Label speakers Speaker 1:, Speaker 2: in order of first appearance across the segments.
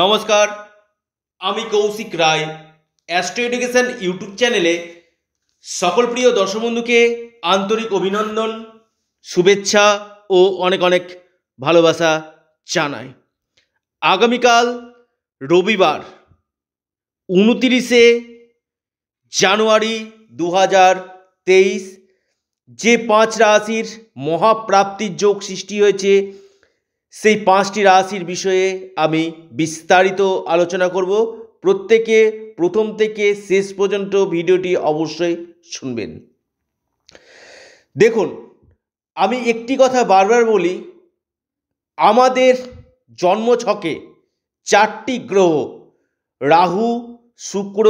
Speaker 1: নমস্কার আমি Koushik Roy Astro Education YouTube চ্যানেলে সকল প্রিয় দর্শক বন্ধুকে আন্তরিক অভিনন্দন শুভেচ্ছা ও অনেক অনেক ভালোবাসা জানাই আগামীকাল রবিবার উনতিরিশে জানুয়ারি দু হাজার তেইশ যে পাঁচ রাশির মহাপ্রাপ্তির যোগ সৃষ্টি হয়েছে সেই পাঁচটি রাশির বিষয়ে আমি বিস্তারিত আলোচনা করব প্রত্যেকে প্রথম থেকে শেষ পর্যন্ত ভিডিওটি অবশ্যই শুনবেন দেখুন আমি একটি কথা বারবার বলি আমাদের জন্মছকে চারটি গ্রহ রাহু শুক্র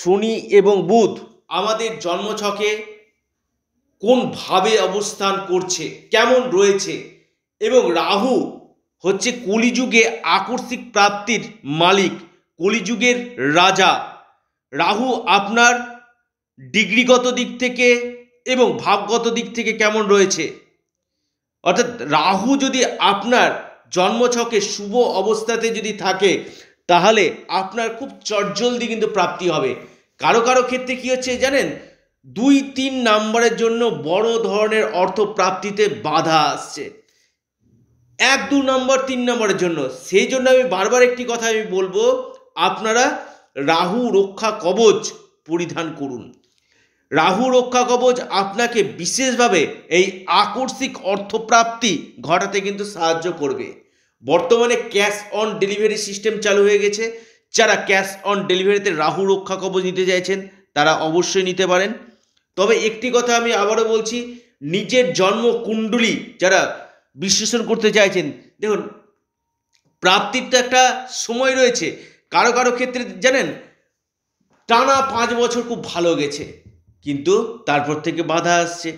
Speaker 1: শনি এবং বুধ আমাদের জন্মছকে কোনভাবে অবস্থান করছে কেমন রয়েছে এবং রাহু হচ্ছে কলিযুগে আকস্মিক প্রাপ্তির মালিক কলিযুগের রাজা রাহু আপনার ডিগ্রিগত দিক থেকে এবং ভাবগত দিক থেকে কেমন রয়েছে অর্থাৎ রাহু যদি আপনার জন্মছকে শুভ অবস্থাতে যদি থাকে তাহলে আপনার খুব চটজলদি কিন্তু প্রাপ্তি হবে কারো কারো ক্ষেত্রে কি হচ্ছে জানেন দুই তিন নাম্বারের জন্য বড় ধরনের অর্থ প্রাপ্তিতে বাধা আসছে এক দু নম্বর তিন নম্বরের জন্য সেই জন্য আমি বারবার একটি কথা আমি বলবো আপনারা রাহু রক্ষা কবচ পরিধান করুন রাহু রক্ষা কবচ আপনাকে বিশেষভাবে এই আকর্ষিক অর্থপ্রাপ্তি ঘটাতে কিন্তু সাহায্য করবে বর্তমানে ক্যাশ অন ডেলিভারি সিস্টেম চালু হয়ে গেছে যারা ক্যাশ অন ডেলিভারিতে রাহু রক্ষা কবচ নিতে চাইছেন তারা অবশ্যই নিতে পারেন তবে একটি কথা আমি আবারও বলছি নিজের জন্ম কুণ্ডলী যারা বিশ্লেষণ করতে চাইছেন দেখুন প্রাপ্তির তো একটা সময় রয়েছে কারো কারো ক্ষেত্রে জানেন টানা পাঁচ বছর খুব ভালো গেছে কিন্তু তারপর থেকে বাধা আসছে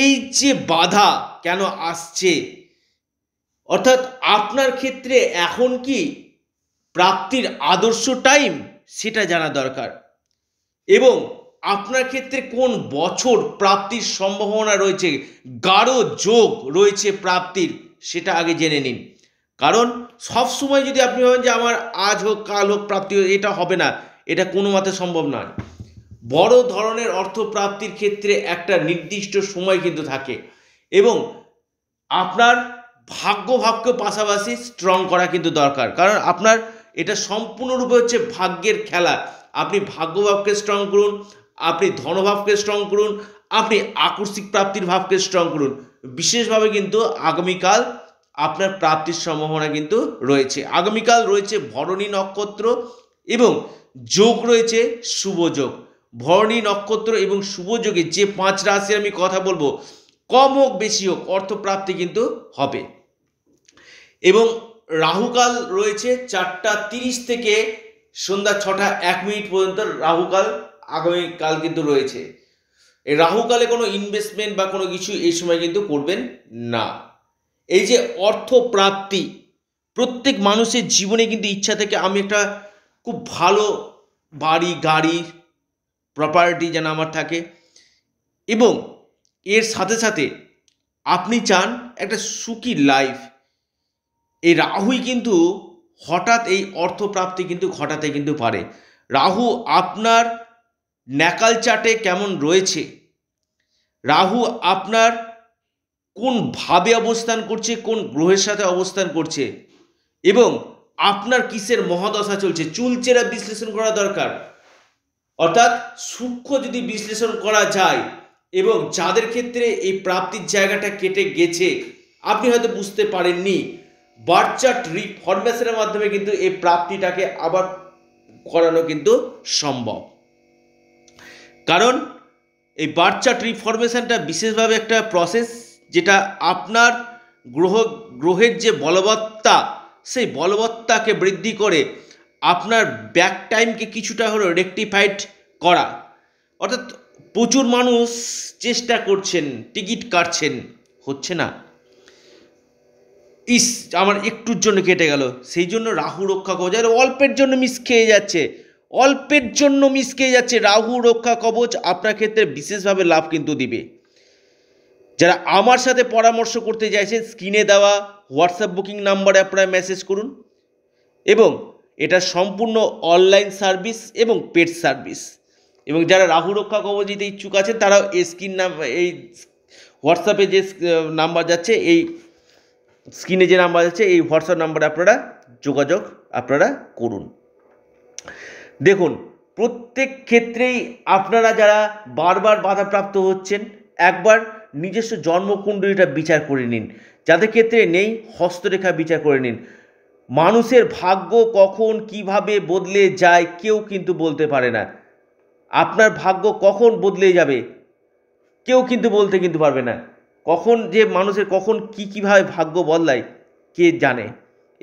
Speaker 1: এই যে বাধা কেন আসছে অর্থাৎ আপনার ক্ষেত্রে এখন কি প্রাপ্তির আদর্শ টাইম সেটা জানা দরকার এবং আপনার ক্ষেত্রে কোন বছর প্রাপ্তির সম্ভাবনা রয়েছে গাঢ় যোগ রয়েছে প্রাপ্তির সেটা আগে জেনে নিন কারণ সব সময় যদি আপনি ভাবেন যে আমার আজ হোক কাল হোক প্রাপ্তি হোক এটা হবে না এটা কোনো মতে সম্ভব নয় বড় ধরনের অর্থ প্রাপ্তির ক্ষেত্রে একটা নির্দিষ্ট সময় কিন্তু থাকে এবং আপনার ভাগ্য ভাগ্য পাশাপাশি স্ট্রং করা কিন্তু দরকার কারণ আপনার এটা সম্পূর্ণরূপে হচ্ছে ভাগ্যের খেলা আপনি ভাগ্যভাবকে স্ট্রং করুন আপনি ধনভাবকে স্ট্রং করুন আপনি আকস্মিক প্রাপ্তির ভাবকে স্ট্রং করুন বিশেষভাবে কিন্তু আগামীকাল আপনার প্রাপ্তির সম্ভাবনা কিন্তু রয়েছে আগামীকাল রয়েছে ভরণী নক্ষত্র এবং যোগ রয়েছে শুভযোগ ভরণী নক্ষত্র এবং শুভযোগে যে পাঁচ রাশির আমি কথা বলবো কম হোক বেশি হোক অর্থপ্রাপ্তি কিন্তু হবে এবং রাহুকাল রয়েছে চারটা তিরিশ থেকে সন্ধ্যা ছটা এক মিনিট পর্যন্ত রাহুকাল আগামীকাল কিন্তু রয়েছে এই রাহুকালে কোনো ইনভেস্টমেন্ট বা কোনো কিছু এই সময় কিন্তু করবেন না এই যে অর্থ প্রাপ্তি প্রত্যেক মানুষের জীবনে কিন্তু ইচ্ছা থেকে আমি একটা খুব ভালো বাড়ি গাড়ি প্রপার্টি যেন আমার থাকে এবং এর সাথে সাথে আপনি চান একটা সুখী লাইফ এই রাহুই কিন্তু হঠাৎ এই অর্থপ্রাপ্তি কিন্তু ঘটাতে কিন্তু পারে রাহু আপনার ন্যাকাল চাটে কেমন রয়েছে রাহু আপনার কোন ভাবে অবস্থান করছে কোন গ্রহের সাথে অবস্থান করছে এবং আপনার কিসের মহাদশা চলছে চুলচেরা বিশ্লেষণ করা দরকার অর্থাৎ সূক্ষ্ম যদি বিশ্লেষণ করা যায় এবং যাদের ক্ষেত্রে এই প্রাপ্তির জায়গাটা কেটে গেছে আপনি হয়তো বুঝতে পারেননি বার্চার্ট রিফরমেশনের মাধ্যমে কিন্তু এই প্রাপ্তিটাকে আবার করানো কিন্তু সম্ভব কারণ এই বার্থ চার্ট রিফরমেশনটা বিশেষভাবে একটা প্রসেস যেটা আপনার গ্রহ গ্রহের যে বলবত্তা সেই বলবত্তাকে বৃদ্ধি করে আপনার ব্যাক টাইমকে কিছুটা হলো রেকটিফাইড করা অর্থাৎ প্রচুর মানুষ চেষ্টা করছেন টিকিট কাটছেন হচ্ছে না ইস আমার একটুর জন্য কেটে গেল সেই জন্য রাহু রক্ষা কবচ আর অল্পের জন্য মিস খেয়ে যাচ্ছে অল্পের জন্য মিসকে যাচ্ছে রাহু রক্ষা কবচ আপনার ক্ষেত্রে বিশেষভাবে লাভ কিন্তু দিবে যারা আমার সাথে পরামর্শ করতে চাইছেন স্ক্রিনে দেওয়া হোয়াটসঅ্যাপ বুকিং নাম্বারে আপনারা মেসেজ করুন এবং এটা সম্পূর্ণ অনলাইন সার্ভিস এবং পেড সার্ভিস এবং যারা রাহু রক্ষা কবচ দিতে ইচ্ছুক আছেন তারাও এই স্ক্রিন নাম এই হোয়াটসঅ্যাপে যে নাম্বার যাচ্ছে এই স্ক্রিনে যে নাম্বার যাচ্ছে এই হোয়াটসঅ্যাপ নাম্বারে আপনারা যোগাযোগ আপনারা করুন দেখুন প্রত্যেক ক্ষেত্রেই আপনারা যারা বারবার বাধাপ্রাপ্ত হচ্ছেন একবার নিজস্ব জন্মকুণ্ডলীটা বিচার করে নিন যাদের ক্ষেত্রে নেই হস্তরেখা বিচার করে নিন মানুষের ভাগ্য কখন কিভাবে বদলে যায় কেউ কিন্তু বলতে পারে না আপনার ভাগ্য কখন বদলে যাবে কেউ কিন্তু বলতে কিন্তু পারবে না কখন যে মানুষের কখন কি কীভাবে ভাগ্য বদলায় কে জানে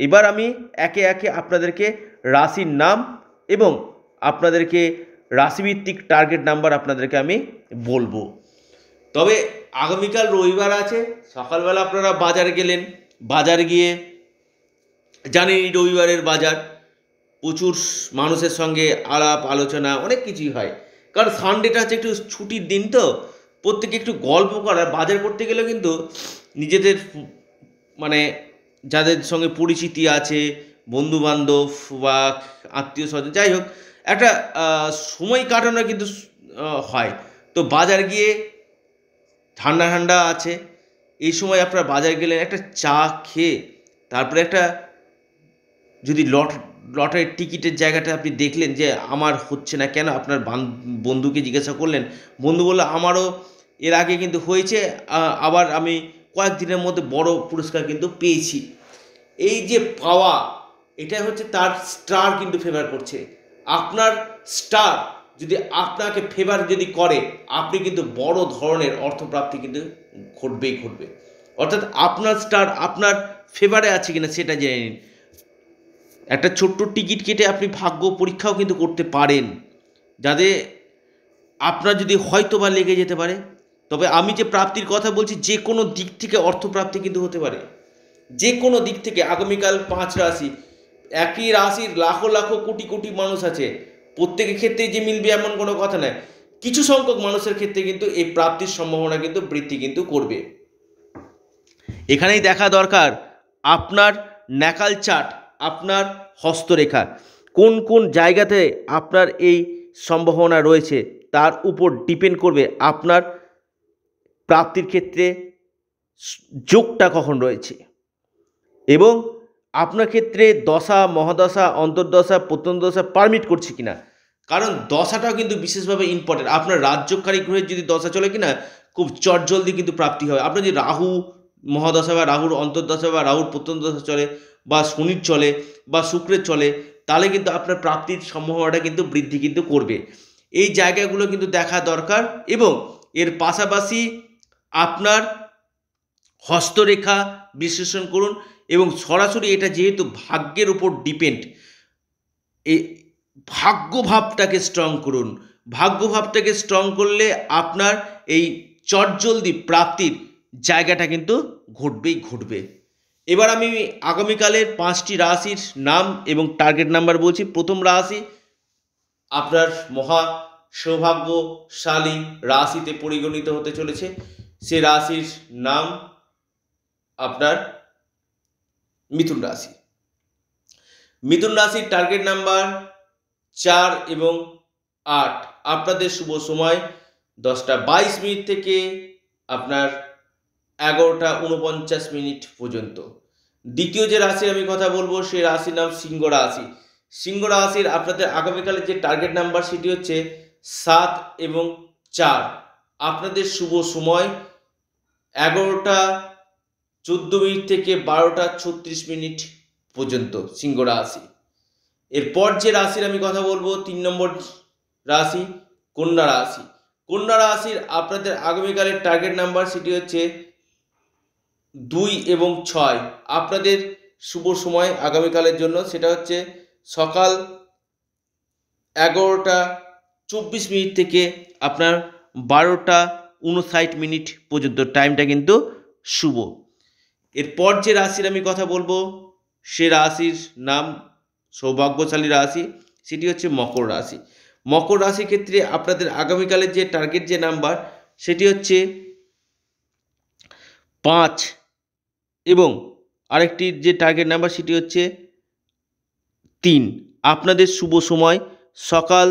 Speaker 1: এবার আমি একে একে আপনাদেরকে রাশির নাম এবং আপনাদেরকে রাশিভিত্তিক টার্গেট নাম্বার আপনাদেরকে আমি বলবো তবে আগামীকাল রবিবার আছে সকালবেলা আপনারা বাজার গেলেন বাজার গিয়ে জানেনই রবিবারের বাজার প্রচুর মানুষের সঙ্গে আলাপ আলোচনা অনেক কিছুই হয় কারণ সানডেটা হচ্ছে একটু ছুটির দিন তো প্রত্যেকে একটু গল্প করার বাজার করতে গেলেও কিন্তু নিজেদের মানে যাদের সঙ্গে পরিচিতি আছে বন্ধুবান্ধব বা আত্মীয় স্বজন যাই হোক একটা সময় কাটানো কিন্তু হয় তো বাজার গিয়ে ঠান্ডা ঠান্ডা আছে এই সময় আপনারা বাজার গেলে একটা চা খেয়ে তারপরে একটা যদি লট লটের টিকিটের জায়গাটা আপনি দেখলেন যে আমার হচ্ছে না কেন আপনার বন্ধুকে জিজ্ঞাসা করলেন বন্ধু বললো আমারও এর আগে কিন্তু হয়েছে আবার আমি কয়েকদিনের মধ্যে বড় পুরস্কার কিন্তু পেয়েছি এই যে পাওয়া এটাই হচ্ছে তার স্টার কিন্তু ফেভার করছে আপনার স্টার যদি আপনাকে ফেভার যদি করে আপনি কিন্তু বড় ধরনের অর্থপ্রাপ্তি কিন্তু ঘটবেই ঘটবে অর্থাৎ আপনার স্টার আপনার ফেভারে আছে কিনা সেটা জেনে নিন একটা ছোট্ট টিকিট কেটে আপনি ভাগ্য পরীক্ষাও কিন্তু করতে পারেন যাতে আপনার যদি হয়তো বা লেগে যেতে পারে তবে আমি যে প্রাপ্তির কথা বলছি যে কোনো দিক থেকে অর্থপ্রাপ্তি কিন্তু হতে পারে যে কোনো দিক থেকে আগামীকাল পাঁচ রাশি একই রাশির লাখো লাখো কোটি কোটি মানুষ আছে প্রত্যেকের ক্ষেত্রে যে মিলবে এমন কোনো কথা নয় কিছু সংখ্যক মানুষের ক্ষেত্রে কিন্তু এই প্রাপ্তির সম্ভাবনা কিন্তু বৃদ্ধি কিন্তু করবে এখানেই দেখা দরকার আপনার ন্যাকাল চাট আপনার হস্তরেখা কোন কোন জায়গাতে আপনার এই সম্ভাবনা রয়েছে তার উপর ডিপেন্ড করবে আপনার প্রাপ্তির ক্ষেত্রে যোগটা কখন রয়েছে এবং আপনার ক্ষেত্রে দশা মহাদশা অন্তর্দশা প্রত্যন্তদশা পারমিট করছে কিনা কারণ দশাটাও কিন্তু বিশেষভাবে ইম্পর্টেন্ট আপনার রাজ্যকারী গ্রহের যদি দশা চলে কিনা খুব চটজলদি কিন্তু প্রাপ্তি হয় আপনার যদি রাহু মহাদশা বা রাহুর অন্তর্দশা বা রাহুর প্রত্যন্তদশা চলে বা শনির চলে বা শুক্রের চলে তাহলে কিন্তু আপনার প্রাপ্তির সম্ভাবনাটা কিন্তু বৃদ্ধি কিন্তু করবে এই জায়গাগুলো কিন্তু দেখা দরকার এবং এর পাশাপাশি আপনার হস্তরেখা বিশ্লেষণ করুন এবং সরাসরি এটা যেহেতু ভাগ্যের উপর ডিপেন্ড এ ভাগ্যভাবটাকে স্ট্রং করুন ভাগ্যভাবটাকে স্ট্রং করলে আপনার এই চটজলদি প্রাপ্তির জায়গাটা কিন্তু ঘটবেই ঘটবে এবার আমি আগামীকালের পাঁচটি রাশির নাম এবং টার্গেট নাম্বার বলছি প্রথম রাশি আপনার মহা সৌভাগ্যশালী রাশিতে পরিগণিত হতে চলেছে সে রাশির নাম আপনার মিথুন রাশি মিথুন রাশির টার্গেট নাম্বার চার এবং আট আপনাদের শুভ সময় দশটা বাইশ মিনিট থেকে আপনার এগারোটা উনপঞ্চাশ মিনিট পর্যন্ত দ্বিতীয় যে রাশি আমি কথা বলবো সেই রাশির নাম সিংহ রাশি সিংহ রাশির আপনাদের আগামীকালের যে টার্গেট নাম্বার সেটি হচ্ছে সাত এবং চার আপনাদের শুভ সময় এগারোটা চোদ্দ মিনিট থেকে বারোটা ছত্রিশ মিনিট পর্যন্ত সিংহ রাশি এরপর যে রাশির আমি কথা বলবো তিন নম্বর রাশি কন্যা রাশি কন্যা রাশির আপনাদের আগামীকালের টার্গেট নাম্বার সেটি হচ্ছে দুই এবং ছয় আপনাদের শুভ সময় আগামীকালের জন্য সেটা হচ্ছে সকাল এগারোটা চব্বিশ মিনিট থেকে আপনার বারোটা উনষাট মিনিট পর্যন্ত টাইমটা কিন্তু শুভ এরপর যে রাশির আমি কথা বলবো সে রাশির নাম সৌভাগ্যশালী রাশি সেটি হচ্ছে মকর রাশি মকর রাশির ক্ষেত্রে আপনাদের আগামীকালের যে টার্গেট যে নাম্বার সেটি হচ্ছে পাঁচ এবং আরেকটি যে টার্গেট নাম্বার সেটি হচ্ছে তিন আপনাদের শুভ সময় সকাল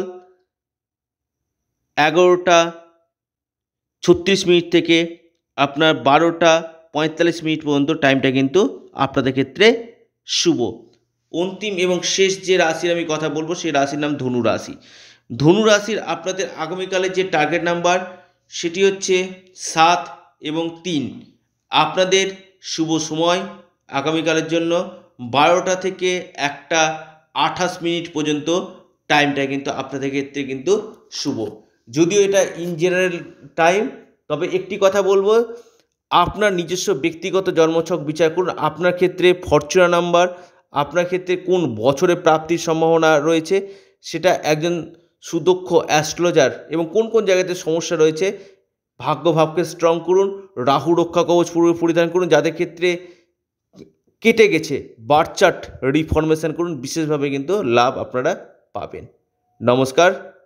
Speaker 1: এগারোটা ছত্রিশ মিনিট থেকে আপনার বারোটা পঁয়তাল্লিশ মিনিট পর্যন্ত টাইমটা কিন্তু আপনাদের ক্ষেত্রে শুভ অন্তিম এবং শেষ যে রাশির আমি কথা বলবো সেই রাশির নাম ধনু রাশি ধনু রাশির আপনাদের আগামীকালের যে টার্গেট নাম্বার সেটি হচ্ছে সাত এবং তিন আপনাদের শুভ সময় আগামীকালের জন্য বারোটা থেকে একটা আঠাশ মিনিট পর্যন্ত টাইমটা কিন্তু আপনাদের ক্ষেত্রে কিন্তু শুভ যদিও এটা ইন জেনারেল টাইম তবে একটি কথা বলবো আপনার নিজস্ব ব্যক্তিগত জন্মছক বিচার করুন আপনার ক্ষেত্রে ফরচুনা নাম্বার আপনার ক্ষেত্রে কোন বছরে প্রাপ্তির সম্ভাবনা রয়েছে সেটা একজন সুদক্ষ অ্যাস্ট্রোলজার এবং কোন কোন জায়গাতে সমস্যা রয়েছে ভাগ্যভাবকে স্ট্রং করুন রাহু রক্ষা কবচ পূর্বে পরিধান করুন যাদের ক্ষেত্রে কেটে গেছে বার্থ চার্ট রিফরমেশন করুন বিশেষভাবে কিন্তু লাভ আপনারা পাবেন নমস্কার